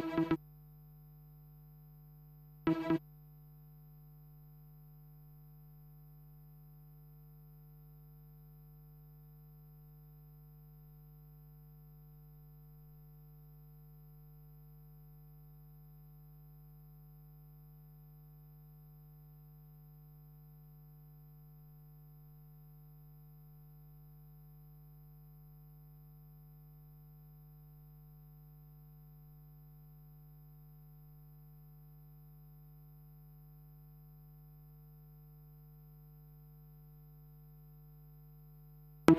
Thank you. أهلا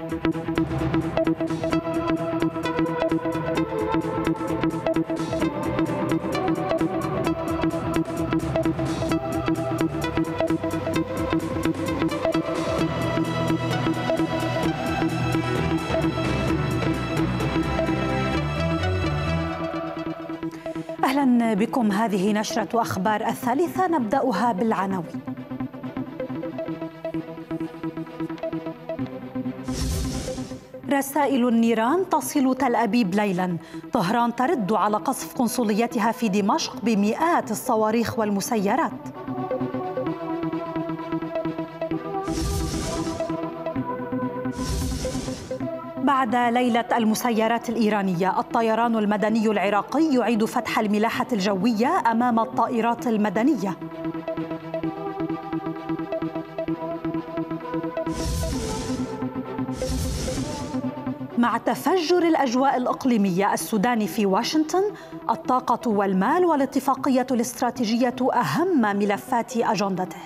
بكم هذه نشرة أخبار الثالثة نبدأها بالعناوين رسائل النيران تصل تل أبيب ليلا طهران ترد على قصف قنصليتها في دمشق بمئات الصواريخ والمسيرات بعد ليلة المسيرات الإيرانية الطيران المدني العراقي يعيد فتح الملاحة الجوية أمام الطائرات المدنية مع تفجر الاجواء الاقليميه السودان في واشنطن الطاقه والمال والاتفاقيه الاستراتيجيه اهم ملفات اجندته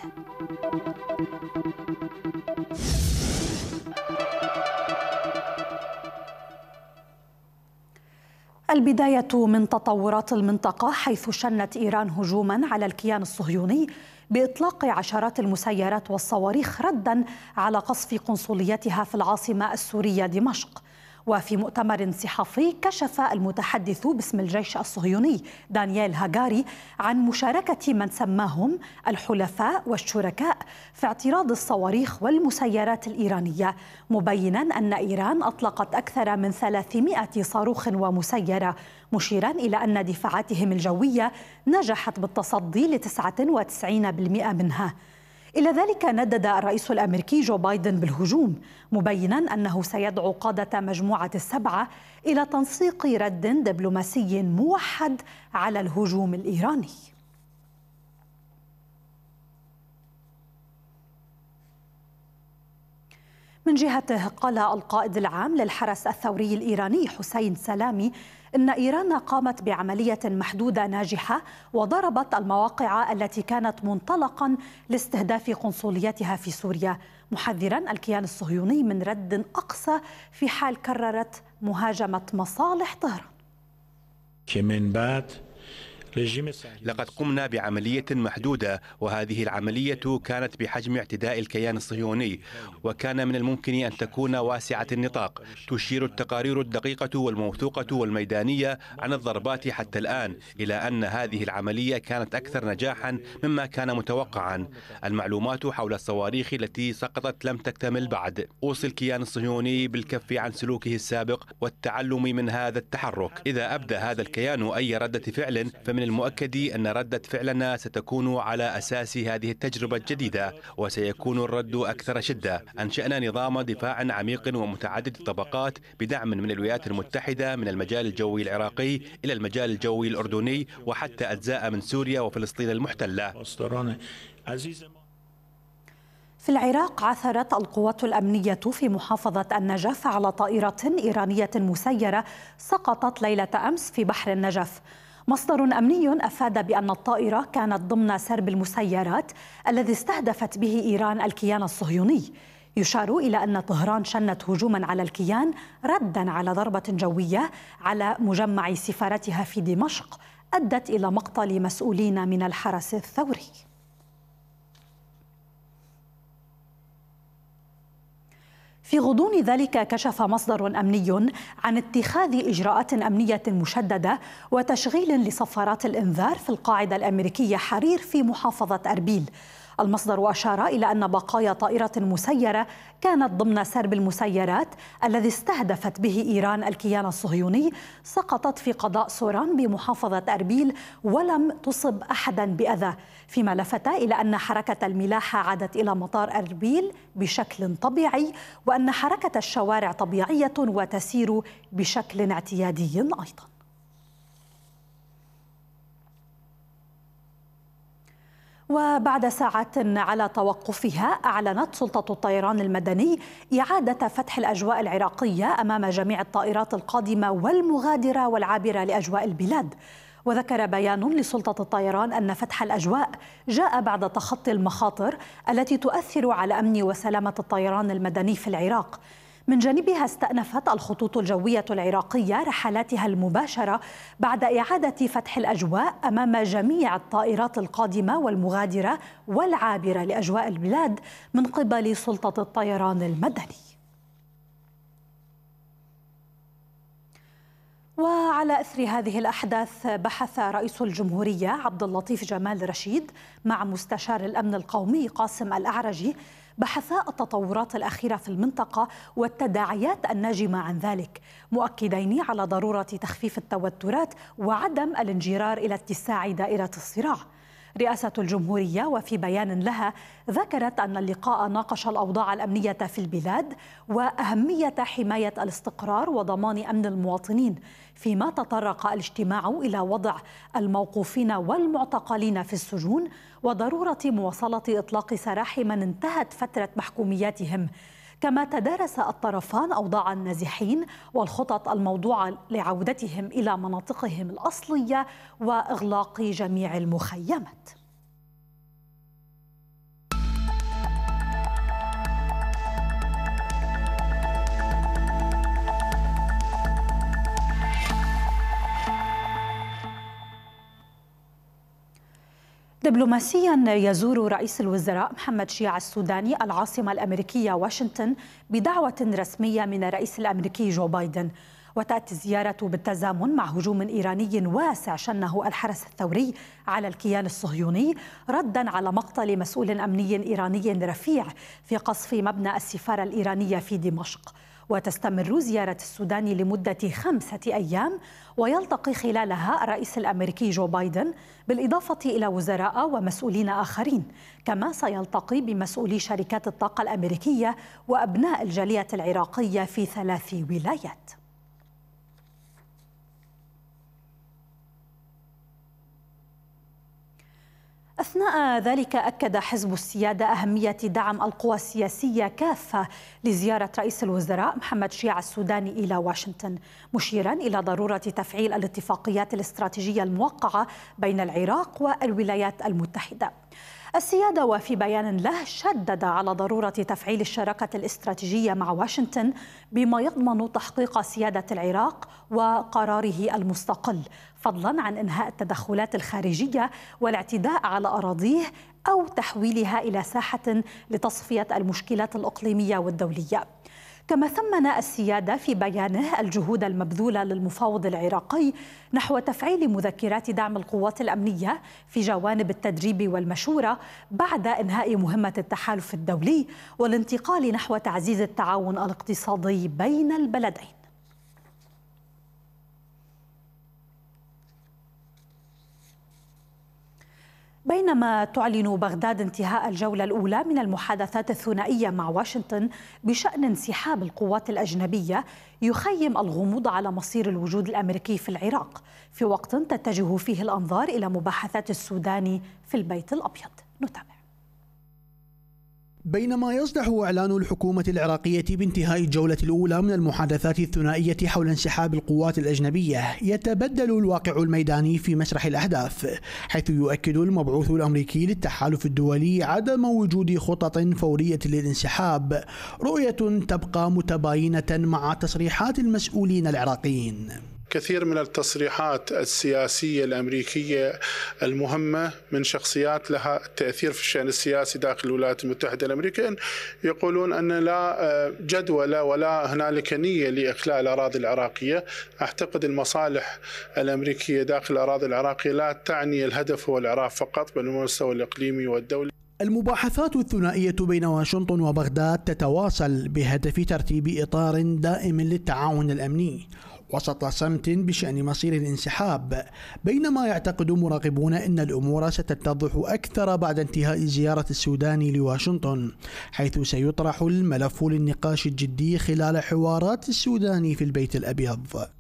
البداية من تطورات المنطقة حيث شنت إيران هجوما على الكيان الصهيوني بإطلاق عشرات المسيرات والصواريخ ردا على قصف قنصليتها في العاصمة السورية دمشق وفي مؤتمر صحفي كشف المتحدث باسم الجيش الصهيوني دانيال هاغاري عن مشاركة من سماهم الحلفاء والشركاء في اعتراض الصواريخ والمسيرات الإيرانية مبينا أن إيران أطلقت أكثر من 300 صاروخ ومسيرة مشيرا إلى أن دفاعاتهم الجوية نجحت بالتصدي ل 99% منها إلى ذلك ندد الرئيس الأمريكي جو بايدن بالهجوم مبينا أنه سيدعو قادة مجموعة السبعة إلى تنسيق رد دبلوماسي موحد على الهجوم الإيراني من جهته قال القائد العام للحرس الثوري الإيراني حسين سلامي إن إيران قامت بعملية محدودة ناجحة وضربت المواقع التي كانت منطلقا لاستهداف قنصليتها في سوريا محذرا الكيان الصهيوني من رد أقصى في حال كررت مهاجمة مصالح طهران كمن بعد لقد قمنا بعملية محدودة وهذه العملية كانت بحجم اعتداء الكيان الصهيوني وكان من الممكن أن تكون واسعة النطاق تشير التقارير الدقيقة والموثوقة والميدانية عن الضربات حتى الآن إلى أن هذه العملية كانت أكثر نجاحا مما كان متوقعا المعلومات حول الصواريخ التي سقطت لم تكتمل بعد أوصي الكيان الصهيوني بالكف عن سلوكه السابق والتعلم من هذا التحرك إذا أبدى هذا الكيان أي ردة فعل فمن من المؤكد أن ردة فعلنا ستكون على أساس هذه التجربة الجديدة وسيكون الرد أكثر شدة أنشأنا نظام دفاع عميق ومتعدد الطبقات بدعم من الولايات المتحدة من المجال الجوي العراقي إلى المجال الجوي الأردني وحتى أجزاء من سوريا وفلسطين المحتلة في العراق عثرت القوات الأمنية في محافظة النجف على طائرة إيرانية مسيرة سقطت ليلة أمس في بحر النجف مصدر أمني أفاد بأن الطائرة كانت ضمن سرب المسيرات الذي استهدفت به إيران الكيان الصهيوني يشار إلى أن طهران شنت هجوما على الكيان ردا على ضربة جوية على مجمع سفارتها في دمشق أدت إلى مقتل مسؤولين من الحرس الثوري في غضون ذلك كشف مصدر امني عن اتخاذ اجراءات امنيه مشدده وتشغيل لصفارات الانذار في القاعده الامريكيه حرير في محافظه اربيل المصدر أشار إلى أن بقايا طائرة مسيرة كانت ضمن سرب المسيرات الذي استهدفت به إيران الكيان الصهيوني سقطت في قضاء سوران بمحافظة أربيل ولم تصب أحدا بأذى فيما لفت إلى أن حركة الملاحة عادت إلى مطار أربيل بشكل طبيعي وأن حركة الشوارع طبيعية وتسير بشكل اعتيادي أيضاً وبعد ساعة على توقفها أعلنت سلطة الطيران المدني إعادة فتح الأجواء العراقية أمام جميع الطائرات القادمة والمغادرة والعابرة لأجواء البلاد وذكر بيان لسلطة الطيران أن فتح الأجواء جاء بعد تخطي المخاطر التي تؤثر على أمن وسلامة الطيران المدني في العراق من جانبها استأنفت الخطوط الجوية العراقية رحلاتها المباشرة بعد إعادة فتح الأجواء أمام جميع الطائرات القادمة والمغادرة والعابرة لأجواء البلاد من قبل سلطة الطيران المدني وعلى اثر هذه الاحداث بحث رئيس الجمهوريه عبد اللطيف جمال رشيد مع مستشار الامن القومي قاسم الاعرجي بحثا التطورات الأخيرة في المنطقة والتداعيات الناجمة عن ذلك مؤكدين على ضرورة تخفيف التوترات وعدم الانجرار إلى اتساع دائرة الصراع رئاسة الجمهورية وفي بيان لها ذكرت أن اللقاء ناقش الأوضاع الأمنية في البلاد وأهمية حماية الاستقرار وضمان أمن المواطنين فيما تطرق الاجتماع إلى وضع الموقوفين والمعتقلين في السجون وضرورة مواصلة إطلاق سراح من انتهت فترة محكومياتهم كما تدارس الطرفان أوضاع النازحين والخطط الموضوعة لعودتهم إلى مناطقهم الأصلية وإغلاق جميع المخيمات دبلوماسيا يزور رئيس الوزراء محمد شيع السوداني العاصمة الأمريكية واشنطن بدعوة رسمية من الرئيس الأمريكي جو بايدن وتأتي الزيارة بالتزامن مع هجوم إيراني واسع شنه الحرس الثوري على الكيان الصهيوني ردا على مقتل مسؤول أمني إيراني رفيع في قصف مبنى السفارة الإيرانية في دمشق وتستمر زيارة السودان لمدة خمسة أيام ويلتقي خلالها الرئيس الأمريكي جو بايدن بالإضافة إلى وزراء ومسؤولين آخرين كما سيلتقي بمسؤولي شركات الطاقة الأمريكية وأبناء الجالية العراقية في ثلاث ولايات أثناء ذلك أكد حزب السيادة أهمية دعم القوى السياسية كافة لزيارة رئيس الوزراء محمد شيع السوداني إلى واشنطن مشيرا إلى ضرورة تفعيل الاتفاقيات الاستراتيجية الموقعة بين العراق والولايات المتحدة السيادة وفي بيان له شدد على ضرورة تفعيل الشراكة الاستراتيجية مع واشنطن بما يضمن تحقيق سيادة العراق وقراره المستقل فضلا عن إنهاء التدخلات الخارجية والاعتداء على أراضيه أو تحويلها إلى ساحة لتصفية المشكلات الإقليمية والدولية كما ثمن السيادة في بيانه الجهود المبذولة للمفاوض العراقي نحو تفعيل مذكرات دعم القوات الأمنية في جوانب التدريب والمشورة بعد إنهاء مهمة التحالف الدولي والانتقال نحو تعزيز التعاون الاقتصادي بين البلدين بينما تعلن بغداد انتهاء الجولة الأولى من المحادثات الثنائية مع واشنطن بشأن انسحاب القوات الأجنبية يخيم الغموض على مصير الوجود الأمريكي في العراق في وقت تتجه فيه الأنظار إلى مباحثات السودان في البيت الأبيض نتابع بينما يصدح إعلان الحكومة العراقية بانتهاء الجولة الأولى من المحادثات الثنائية حول انسحاب القوات الأجنبية يتبدل الواقع الميداني في مسرح الأهداف حيث يؤكد المبعوث الأمريكي للتحالف الدولي عدم وجود خطط فورية للانسحاب رؤية تبقى متباينة مع تصريحات المسؤولين العراقيين كثير من التصريحات السياسية الأمريكية المهمة من شخصيات لها تأثير في الشأن السياسي داخل الولايات المتحدة الأمريكية يقولون أن لا آه، جدول ولا هنالك نية لإخلاء الأراضي العراقية أعتقد المصالح الأمريكية داخل الأراضي العراقية لا تعني الهدف هو العراق فقط بل المستوى الإقليمي والدولي المباحثات الثنائية بين واشنطن وبغداد تتواصل بهدف ترتيب إطار دائم للتعاون الأمني وسط صمت بشأن مصير الانسحاب بينما يعتقد مراقبون أن الأمور ستتضح أكثر بعد انتهاء زيارة السودان لواشنطن حيث سيطرح الملف للنقاش الجدي خلال حوارات السودان في البيت الأبيض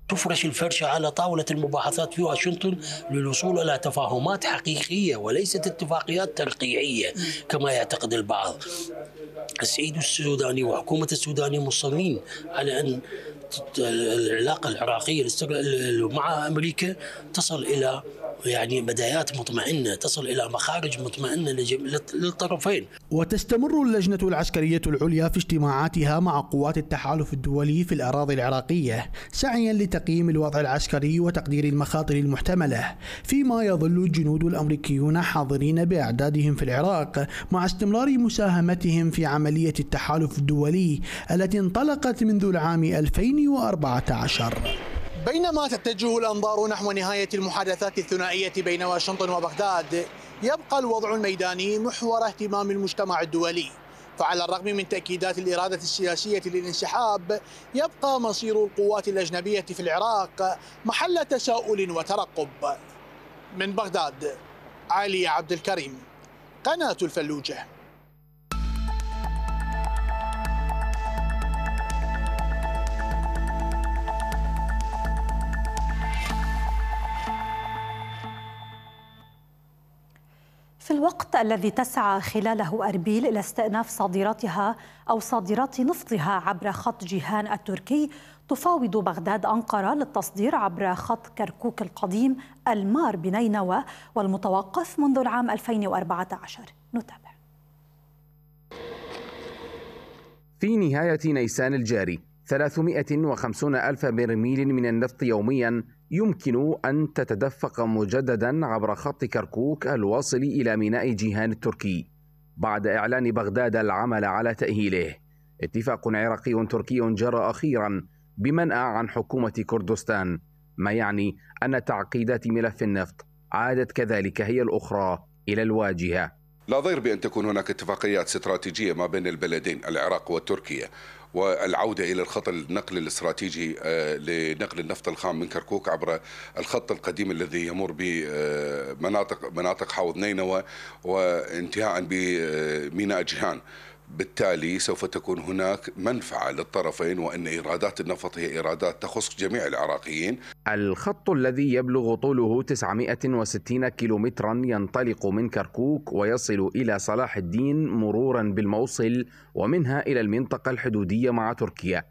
تفرش الفرشة على طاولة المباحثات في واشنطن للوصول إلى تفاهمات حقيقية وليست اتفاقيات ترقيعية كما يعتقد البعض السيد السوداني وحكومة السودان مصممين على أن العلاقه العراقيه مع امريكا تصل الى يعني بدايات مطمئنة تصل إلى مخارج مطمئنة للطرفين وتستمر اللجنة العسكرية العليا في اجتماعاتها مع قوات التحالف الدولي في الأراضي العراقية سعيا لتقييم الوضع العسكري وتقدير المخاطر المحتملة فيما يظل الجنود الأمريكيون حاضرين بأعدادهم في العراق مع استمرار مساهمتهم في عملية التحالف الدولي التي انطلقت منذ العام 2014 بينما تتجه الأنظار نحو نهاية المحادثات الثنائية بين واشنطن وبغداد يبقى الوضع الميداني محور اهتمام المجتمع الدولي فعلى الرغم من تأكيدات الإرادة السياسية للانسحاب يبقى مصير القوات الأجنبية في العراق محل تساؤل وترقب من بغداد علي عبد الكريم قناة الفلوجة الوقت الذي تسعى خلاله أربيل إلى استئناف صادراتها أو صادرات نفطها عبر خط جيهان التركي تفاوض بغداد أنقرة للتصدير عبر خط كركوك القديم المار بنينوى والمتوقف منذ العام 2014 نتابع في نهاية نيسان الجاري 350 ألف برميل من النفط يوميا يمكن أن تتدفق مجددا عبر خط كركوك الواصل إلى ميناء جيهان التركي بعد إعلان بغداد العمل على تأهيله اتفاق عراقي تركي جرى أخيرا بمنأى عن حكومة كردستان ما يعني أن تعقيدات ملف النفط عادت كذلك هي الأخرى إلى الواجهة لا ضير بأن تكون هناك اتفاقيات استراتيجية ما بين البلدين العراق وتركيا والعودة إلى الخط النقل الاستراتيجي آه، لنقل النفط الخام من كركوك عبر الخط القديم الذي يمر بمناطق مناطق حوض نينوى وانتهاء بميناء جهان. بالتالي سوف تكون هناك منفعة للطرفين وأن إيرادات النفط هي إيرادات تخص جميع العراقيين الخط الذي يبلغ طوله 960 كيلومترا ينطلق من كركوك ويصل إلى صلاح الدين مرورا بالموصل ومنها إلى المنطقة الحدودية مع تركيا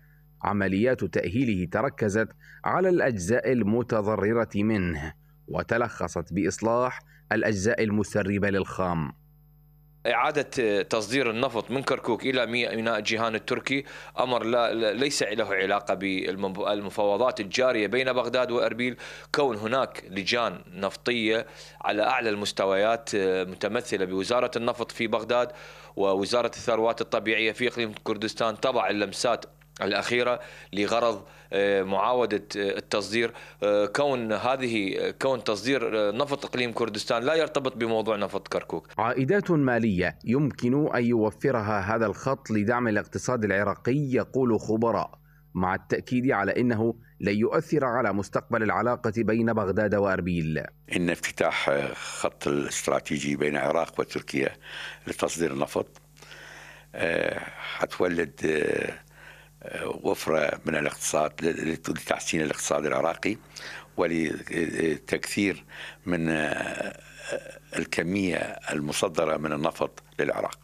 عمليات تأهيله تركزت على الأجزاء المتضررة منه وتلخصت بإصلاح الأجزاء المسربة للخام إعادة تصدير النفط من كركوك إلى ميناء جيهان التركي أمر لا ليس له علاقة بالمفاوضات الجارية بين بغداد وأربيل كون هناك لجان نفطية على أعلى المستويات آه، متمثلة بوزارة النفط في بغداد ووزارة الثروات الطبيعية في إقليم كردستان تضع اللمسات الأخيرة لغرض آه، معاودة آه، التصدير آه، كون هذه كون تصدير نفط إقليم كردستان لا يرتبط بموضوع نفط كركوك عائدات مالية يمكن أن يوفرها هذا الخط لدعم الاقتصاد العراقي يقول خبراء مع التأكيد على أنه لن يؤثر على مستقبل العلاقة بين بغداد وأربيل إن افتتاح خط الاستراتيجي بين العراق وتركيا لتصدير النفط حتولد وفره من الاقتصاد لتحسين الاقتصاد العراقي ولتكثير من آه، الكميه المصدره من النفط للعراق.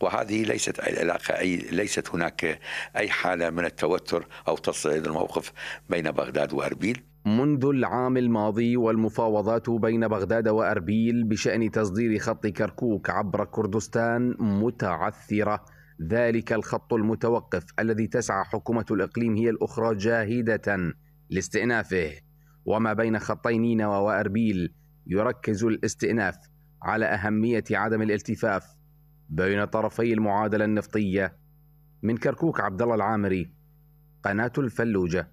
وهذه ليست العلاقه اي ليست هناك اي حاله من التوتر او تصعيد الموقف بين بغداد واربيل. منذ العام الماضي والمفاوضات بين بغداد واربيل بشان تصدير خط كركوك عبر كردستان متعثره ذلك الخط المتوقف الذي تسعى حكومة الإقليم هي الأخرى جاهدة لاستئنافه وما بين خطي نينوى وأربيل يركز الاستئناف على أهمية عدم الالتفاف بين طرفي المعادلة النفطية من كركوك عبد الله العامري قناة الفلوجة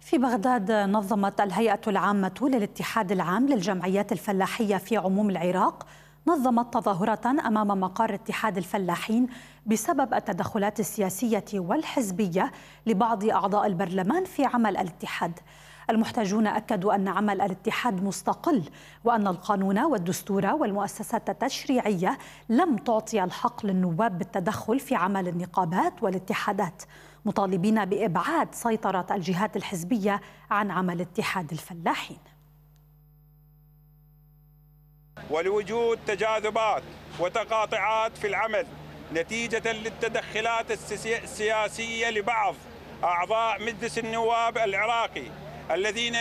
في بغداد نظمت الهيئة العامة للاتحاد العام للجمعيات الفلاحية في عموم العراق نظمت تظاهرة أمام مقر اتحاد الفلاحين بسبب التدخلات السياسية والحزبية لبعض أعضاء البرلمان في عمل الاتحاد المحتجون أكدوا أن عمل الاتحاد مستقل وأن القانون والدستور والمؤسسات التشريعية لم تعطي الحق للنواب بالتدخل في عمل النقابات والاتحادات مطالبين بإبعاد سيطرة الجهات الحزبية عن عمل اتحاد الفلاحين ولوجود تجاذبات وتقاطعات في العمل نتيجة للتدخلات السياسية لبعض أعضاء مجلس النواب العراقي الذين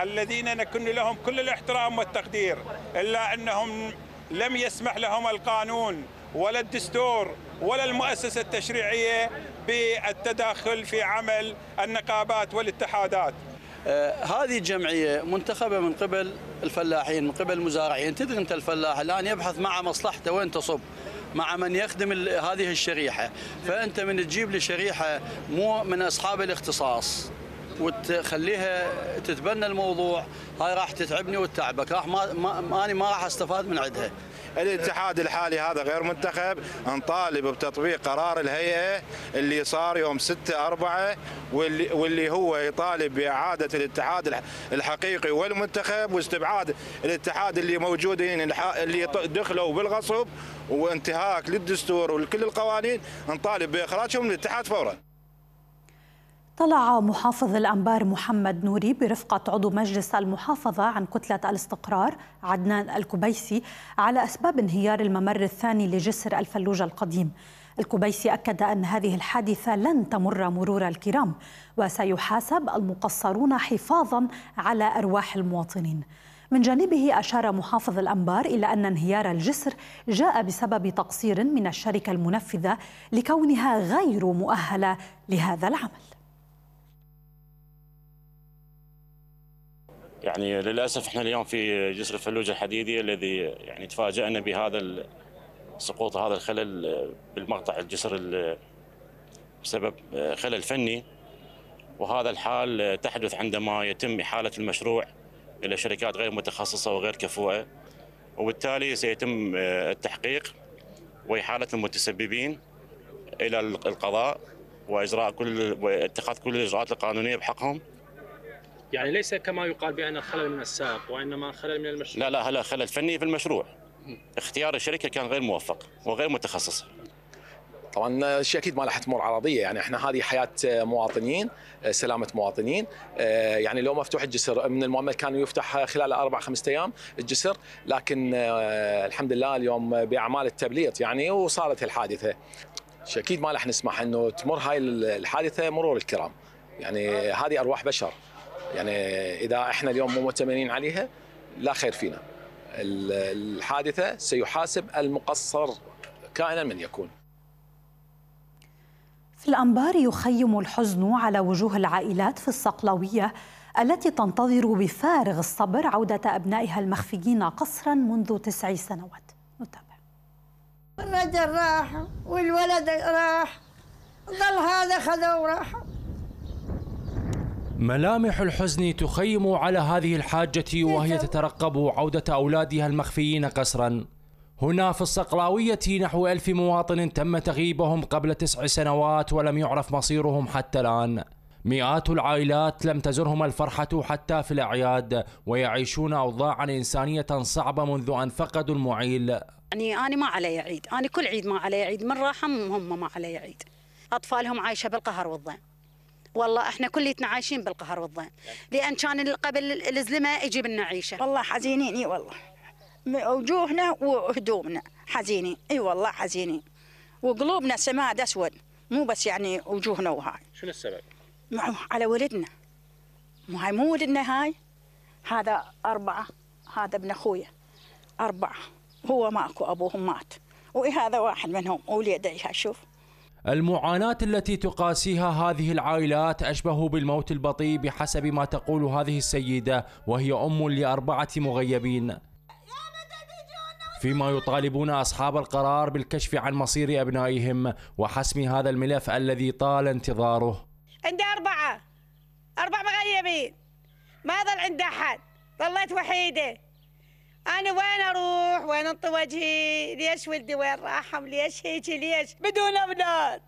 الذين نكن لهم كل الاحترام والتقدير إلا أنهم لم يسمح لهم القانون ولا الدستور ولا المؤسسة التشريعية بالتداخل في عمل النقابات والاتحادات آه، هذه الجمعيه منتخبه من قبل الفلاحين من قبل المزارعين تدري انت الفلاح الان يبحث مع مصلحته وين تصب مع من يخدم هذه الشريحه فانت من تجيب لي شريحه مو من اصحاب الاختصاص وتخليها تتبنى الموضوع هاي راح تتعبني وتتعبك راح ما, ما, ما انا ما راح استفاد من عندها الاتحاد الحالي هذا غير منتخب نطالب بتطبيق قرار الهيئه اللي صار يوم 6 4 واللي واللي هو يطالب باعاده الاتحاد الحقيقي والمنتخب واستبعاد الاتحاد اللي موجودين اللي دخلوا بالغصب وانتهاك للدستور ولكل القوانين نطالب باخراجهم من الاتحاد فورا طلع محافظ الأنبار محمد نوري برفقة عضو مجلس المحافظة عن كتلة الاستقرار عدنان الكبيسي على أسباب انهيار الممر الثاني لجسر الفلوجة القديم الكبيسي أكد أن هذه الحادثة لن تمر مرور الكرام وسيحاسب المقصرون حفاظا على أرواح المواطنين من جانبه أشار محافظ الأنبار إلى أن انهيار الجسر جاء بسبب تقصير من الشركة المنفذة لكونها غير مؤهلة لهذا العمل يعني للاسف احنا اليوم في جسر الفلوجه الحديدي الذي يعني تفاجانا بهذا سقوط هذا الخلل آه، بالمقطع الجسر بسبب آه، خلل فني وهذا الحال آه، تحدث عندما يتم احاله المشروع الى شركات غير متخصصه وغير كفؤه وبالتالي سيتم التحقيق واحاله المتسببين الى القضاء واجراء كل واتخاذ كل الاجراءات القانونيه بحقهم يعني ليس كما يقال بان الخلل من السائق وانما خلل من المشروع لا لا هلا خلل فني في المشروع اختيار الشركه كان غير موفق وغير متخصص طبعا الشيء اكيد ما راح تمر عرضيه يعني احنا هذه حياه مواطنين سلامه مواطنين آه، يعني لو مفتوح الجسر من المؤمل كان يفتح خلال اربع خمسة ايام الجسر لكن آه، الحمد لله اليوم باعمال التبليط يعني وصارت الحادثه شيء اكيد ما راح نسمح انه تمر هاي الحادثه مرور الكرام يعني هذه ارواح بشر يعني اذا احنا اليوم مو مؤتمنين عليها لا خير فينا الحادثه سيحاسب المقصر كائنا من يكون في الانبار يخيم الحزن على وجوه العائلات في الصقلويه التي تنتظر بفارغ الصبر عوده ابنائها المخفيين قصرا منذ تسع سنوات نتابع الرجل راح والولد راح ظل هذا خذوه وراحوا ملامح الحزن تخيم على هذه الحاجة وهي تترقب عودة أولادها المخفيين قسرا هنا في الصقلاوية نحو ألف مواطن تم تغييبهم قبل تسع سنوات ولم يعرف مصيرهم حتى الآن مئات العائلات لم تزرهم الفرحة حتى في الأعياد ويعيشون أوضاعا إنسانية صعبة منذ أن فقدوا المعيل يعني أنا ما علي عيد أنا كل عيد ما علي عيد من راحم هم ما علي عيد أطفالهم عايشة بالقهر والضيم والله احنا كليتنا عايشين بالقهر والضيم لان كان قبل الزلمه يجيب لنا عيشه والله حزينين اي والله وجوهنا وهدومنا حزينين اي والله حزينين وقلوبنا سماد اسود مو بس يعني وجوهنا وهاي شنو السبب؟ على ولدنا مو هاي مو ولدنا هاي هذا أربعة هذا ابن أخويا أربعة هو ماكو أبوهم مات وهذا واحد منهم وليدي شوف المعاناة التي تقاسيها هذه العائلات أشبه بالموت البطيء بحسب ما تقول هذه السيدة وهي أم لأربعة مغيبين فيما يطالبون أصحاب القرار بالكشف عن مصير أبنائهم وحسم هذا الملف الذي طال انتظاره عندي أربعة أربع مغيبين ما ظل عندي أحد ظليت وحيدة انا وين اروح وين انطي وجهي ليش ولدي وين راحهم ليش هيك ليش بدون اولاد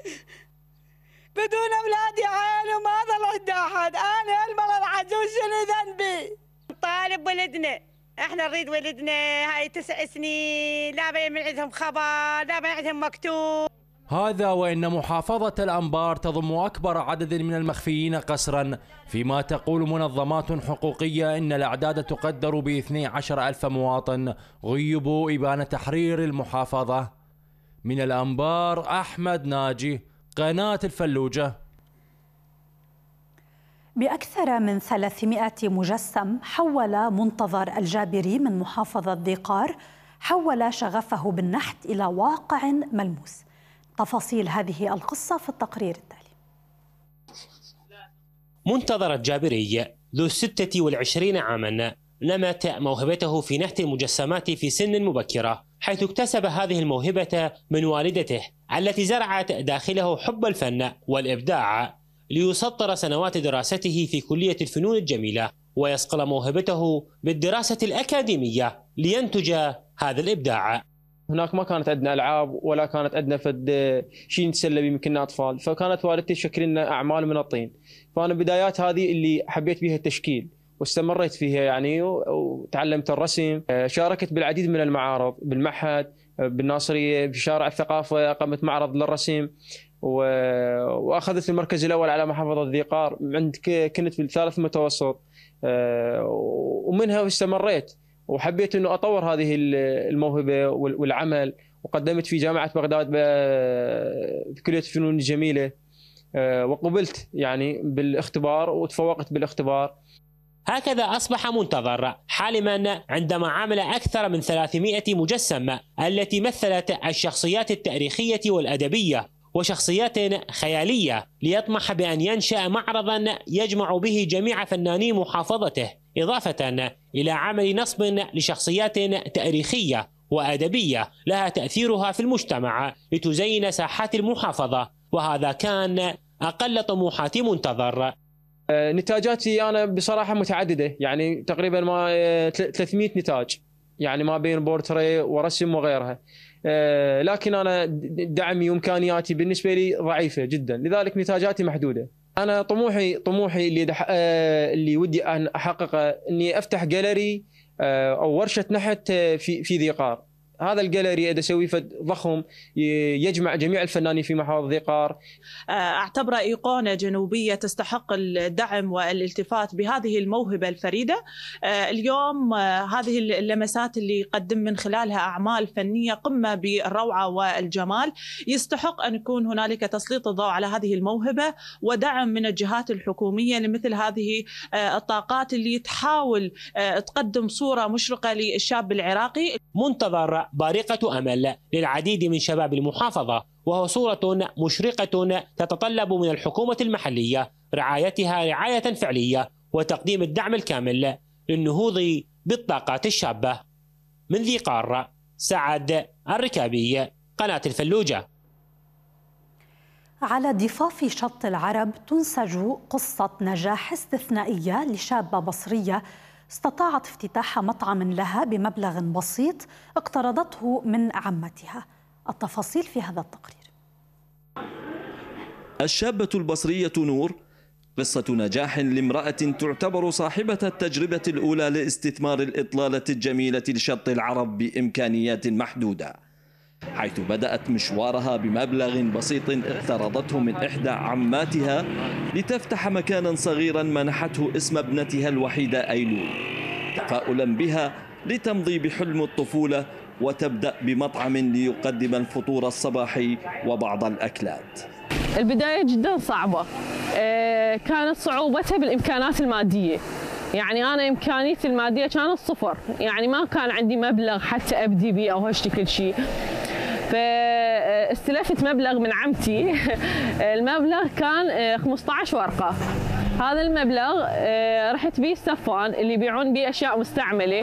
بدون اولاد يا عيني ما ظل عندي احد انا المره العجوز شنو ذنبي طالب ولدنا احنا نريد ولدنا هاي تسع سنين لا بين عندهم خبر لا بين عندهم مكتوب هذا وإن محافظة الأنبار تضم أكبر عدد من المخفيين قسرا فيما تقول منظمات حقوقية إن الأعداد تقدر ب 12 ألف مواطن غيبوا إبان تحرير المحافظة من الأنبار أحمد ناجي قناة الفلوجة بأكثر من 300 مجسم حول منتظر الجابري من محافظة ذيقار حول شغفه بالنحت إلى واقع ملموس تفاصيل هذه القصة في التقرير التالي منتظر الجابري ذو الستة والعشرين عاما نمت موهبته في نحت المجسمات في سن مبكرة حيث اكتسب هذه الموهبة من والدته التي زرعت داخله حب الفن والإبداع ليسطر سنوات دراسته في كلية الفنون الجميلة ويصقل موهبته بالدراسة الأكاديمية لينتج هذا الإبداع هناك ما كانت عندنا العاب ولا كانت عندنا فد شيء نتسلى به يمكننا اطفال فكانت والدتي تشكل لنا اعمال من الطين فانا بدايات هذه اللي حبيت بها التشكيل واستمريت فيها يعني وتعلمت الرسم شاركت بالعديد من المعارض بالمعهد بالناصريه بشارع الثقافه اقمت معرض للرسم واخذت المركز الاول على محافظه ذي قار عند كنت في الثالث متوسط آه، ومنها استمريت وحبيت انه اطور هذه الموهبه والعمل وقدمت في جامعه بغداد بكليه الفنون الجميله آه، وقبلت يعني بالاختبار وتفوقت بالاختبار هكذا أصبح منتظر حالما عندما عمل أكثر من 300 مجسم التي مثلت الشخصيات التاريخية والأدبية وشخصيات خيالية ليطمح بأن ينشأ معرضا يجمع به جميع فناني محافظته إضافة إلى عمل نصب لشخصيات تاريخية وأدبية لها تأثيرها في المجتمع لتزين ساحات المحافظة وهذا كان أقل طموحات منتظر أه، نتاجاتي أنا بصراحة متعددة يعني تقريبا ما 300 أه، نتاج يعني ما بين بورتري ورسم وغيرها أه، لكن أنا دعمي وإمكانياتي بالنسبة لي ضعيفة جدا لذلك نتاجاتي محدودة انا طموحي طموحي اللي دح... آه، اللي ودي ان احققه اني افتح جاليري آه، او ورشه نحت آه، في في ذي قار هذا الجاليري اذا فد ضخم يجمع جميع الفنانين في محافظه ذي قار آه، اعتبره ايقونه جنوبيه تستحق الدعم والالتفات بهذه الموهبه الفريده آه، اليوم آه، هذه اللمسات اللي يقدم من خلالها اعمال فنيه قمه بالروعه والجمال يستحق ان يكون هنالك تسليط الضوء على هذه الموهبه ودعم من الجهات الحكوميه لمثل هذه الطاقات اللي تحاول تقدم صوره مشرقه للشاب العراقي منتظر بارقة أمل للعديد من شباب المحافظة وهو صورة مشرقة تتطلب من الحكومة المحلية رعايتها رعاية فعلية وتقديم الدعم الكامل للنهوض بالطاقات الشابة من ذي قارة سعد الركابي قناة الفلوجة على ضفاف شط العرب تنسج قصة نجاح استثنائية لشابة بصرية استطاعت افتتاح مطعم لها بمبلغ بسيط اقترضته من عمتها التفاصيل في هذا التقرير الشابة البصرية نور قصة نجاح لامرأة تعتبر صاحبة التجربة الأولى لاستثمار الإطلالة الجميلة لشط العرب بإمكانيات محدودة حيث بدأت مشوارها بمبلغ بسيط اقترضته من إحدى عماتها لتفتح مكانا صغيرا منحته اسم ابنتها الوحيدة أيلول تفاؤلا بها لتمضي بحلم الطفولة وتبدأ بمطعم ليقدم الفطور الصباحي وبعض الأكلات البداية جدا صعبة آه، كانت صعوبتها بالإمكانات المادية يعني أنا إمكانيتي المادية كانت صفر يعني ما كان عندي مبلغ حتى أبدي بيه أو كل شيء فاستلفت مبلغ من عمتي المبلغ كان 15 آه، ورقه هذا المبلغ آه، رحت به السفان اللي يبيعون به اشياء مستعمله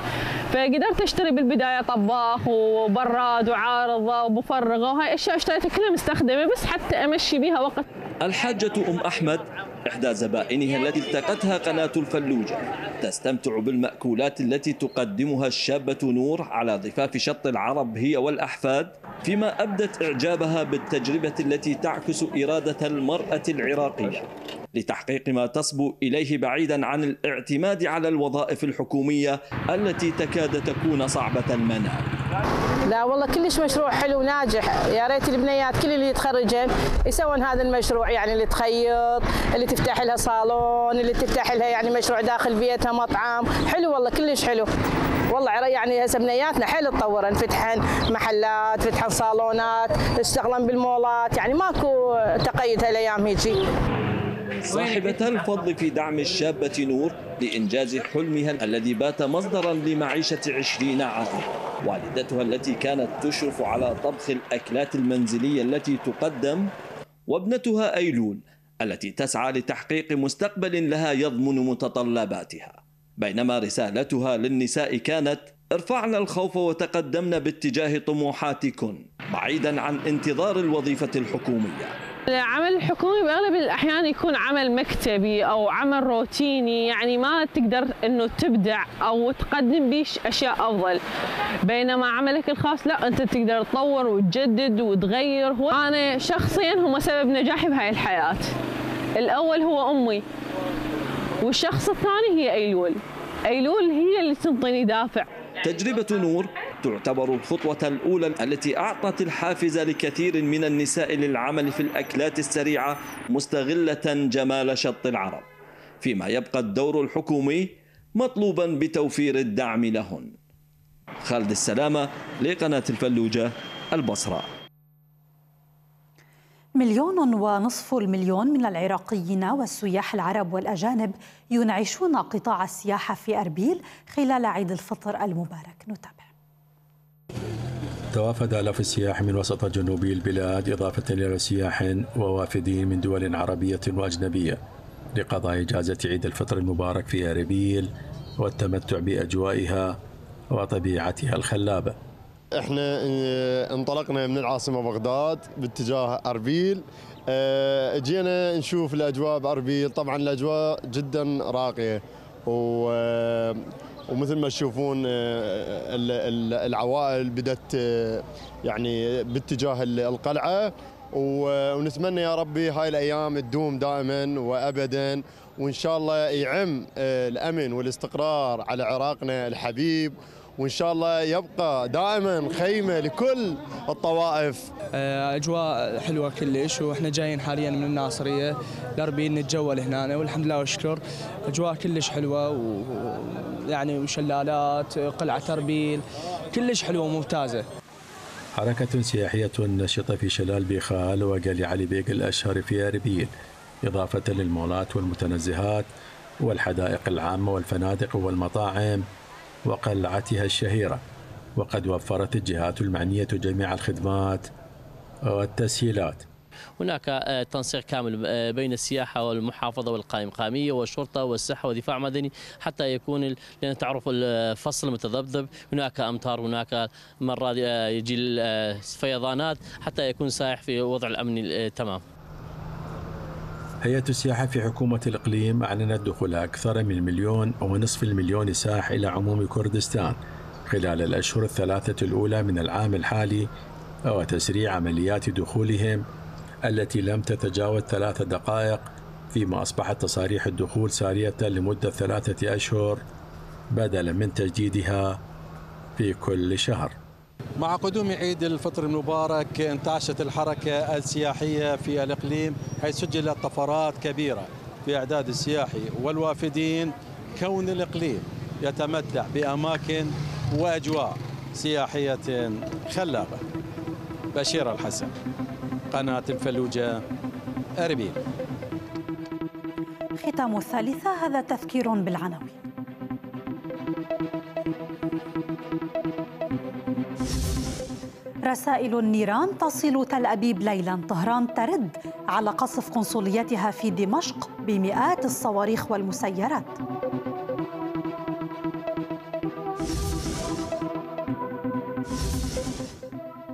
فقدرت اشتري بالبدايه طباخ وبراد وعارضه ومفرغه وهاي اشياء اشتريتها كلها مستخدمه بس حتى امشي بها وقت الحاجه ام احمد إحدى زبائنها التي التقتها قناة الفلوجة تستمتع بالمأكولات التي تقدمها الشابة نور على ضفاف شط العرب هي والأحفاد فيما أبدت إعجابها بالتجربة التي تعكس إرادة المرأة العراقية لتحقيق ما تصبو إليه بعيدا عن الاعتماد على الوظائف الحكومية التي تكاد تكون صعبة المنال لا والله كلش مشروع حلو ناجح يا ريت البنيات كل اللي يتخرجن يسوون هذا المشروع يعني اللي تخيط اللي تفتح لها صالون اللي تفتح لها يعني مشروع داخل بيتها مطعم حلو والله كلش حلو والله يعني هسه بنياتنا حيل تطورن فتحن محلات فتحن صالونات استغلن بالمولات يعني ماكو تقيد هالايام هيجي صاحبة الفضل في دعم الشابة نور لإنجاز حلمها الذي بات مصدرا لمعيشة عشرين عاما والدتها التي كانت تشرف على طبخ الأكلات المنزلية التي تقدم وابنتها أيلول التي تسعى لتحقيق مستقبل لها يضمن متطلباتها بينما رسالتها للنساء كانت ارفعنا الخوف وتقدمنا باتجاه طموحاتكن بعيدا عن انتظار الوظيفة الحكومية العمل الحكومي باغلب الاحيان يكون عمل مكتبي او عمل روتيني يعني ما تقدر انه تبدع او تقدم بيش اشياء افضل بينما عملك الخاص لا انت تقدر تطور وتجدد وتغير انا شخصيا هم سبب نجاحي بهاي الحياه الاول هو امي والشخص الثاني هي ايلول ايلول هي اللي تنطيني دافع تجربة نور تعتبر الخطوة الأولى التي أعطت الحافز لكثير من النساء للعمل في الأكلات السريعة مستغلة جمال شط العرب فيما يبقى الدور الحكومي مطلوبا بتوفير الدعم لهن خالد السلامة لقناة الفلوجة البصره مليون ونصف المليون من العراقيين والسياح العرب والأجانب ينعشون قطاع السياحة في أربيل خلال عيد الفطر المبارك نتابع توافد آلاف السياح من وسط جنوبي البلاد إضافة إلى سياح ووافدين من دول عربية وأجنبية لقضاء إجازة عيد الفطر المبارك في أربيل والتمتع بأجوائها وطبيعتها الخلابة احنا آه، انطلقنا من العاصمه بغداد باتجاه اربيل آه، جينا نشوف الاجواء باربيل طبعا الاجواء جدا راقيه آه، ومثل ما تشوفون العوائل بدت يعني باتجاه القلعه ونتمنى يا ربي هاي الايام تدوم دائما وابدا وان شاء الله يعم الامن والاستقرار على عراقنا الحبيب وإن شاء الله يبقى دائما خيمة لكل الطوائف آه، أجواء حلوة كلش وإحنا جايين حاليا من الناصرية داربين نتجول هنا والحمد لله والشكر أجواء كلش حلوة ويعني وشلالات قلعة تربيل كلش حلوة وممتازة حركة سياحية نشطة في شلال بيخال وقلي علي بيق الأشهر في أربيل إضافة للمولات والمتنزهات والحدائق العامة والفنادق والمطاعم وقلعتها الشهيرة وقد وفرت الجهات المعنية جميع الخدمات والتسهيلات هناك آه، تنسيق كامل آه، بين السياحة والمحافظة والقائمقامية والشرطة والصحة والدفاع المدني حتى يكون لأن تعرف الفصل متذبذب هناك أمطار هناك مرات آه، يجي الفيضانات حتى يكون سائح في وضع الأمن تمام هيئة السياحة في حكومة الإقليم أعلنت دخول أكثر من مليون ونصف المليون سائح إلى عموم كردستان خلال الأشهر الثلاثة الأولى من العام الحالي وتسريع عمليات دخولهم التي لم تتجاوز ثلاث دقائق فيما أصبحت تصاريح الدخول سارية لمدة ثلاثة أشهر بدلا من تجديدها في كل شهر مع قدوم عيد الفطر المبارك انتعشت الحركة السياحية في الإقليم حيث سجلت طفرات كبيرة في إعداد السياحي والوافدين كون الإقليم يتمتع بأماكن وأجواء سياحية خلابة بشير الحسن قناة الفلوجة أربيل ختام الثالثة هذا تذكير بالعناوين رسائل النيران تصل تل أبيب ليلا طهران ترد على قصف قنصليتها في دمشق بمئات الصواريخ والمسيرات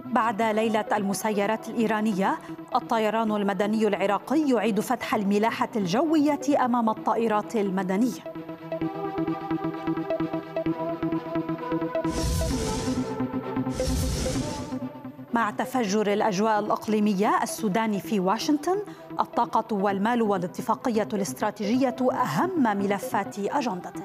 بعد ليلة المسيرات الإيرانية الطيران المدني العراقي يعيد فتح الملاحة الجوية أمام الطائرات المدنية مع تفجر الاجواء الاقليميه السودان في واشنطن الطاقه والمال والاتفاقيه الاستراتيجيه اهم ملفات اجندته